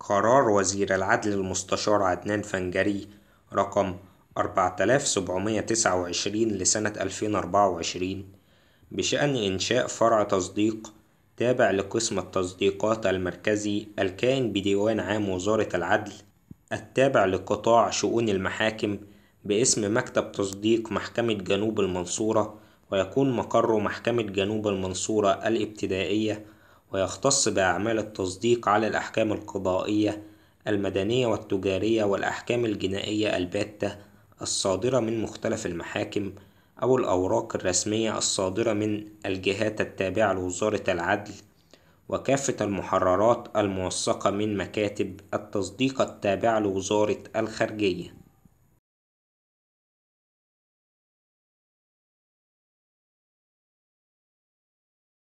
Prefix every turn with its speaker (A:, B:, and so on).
A: قرار وزير العدل المستشار عدنان فنجري رقم 4729 لسنة 2024 بشأن إنشاء فرع تصديق تابع لقسم التصديقات المركزي الكائن بديوان عام وزارة العدل التابع لقطاع شؤون المحاكم باسم مكتب تصديق محكمة جنوب المنصورة ويكون مقر محكمة جنوب المنصورة الابتدائية ويختص بأعمال التصديق على الأحكام القضائية المدنية والتجارية والأحكام الجنائية الباتة الصادرة من مختلف المحاكم أو الأوراق الرسمية الصادرة من الجهات التابعة لوزارة العدل وكافة المحررات الموثقة من مكاتب التصديق التابعة لوزارة الخارجية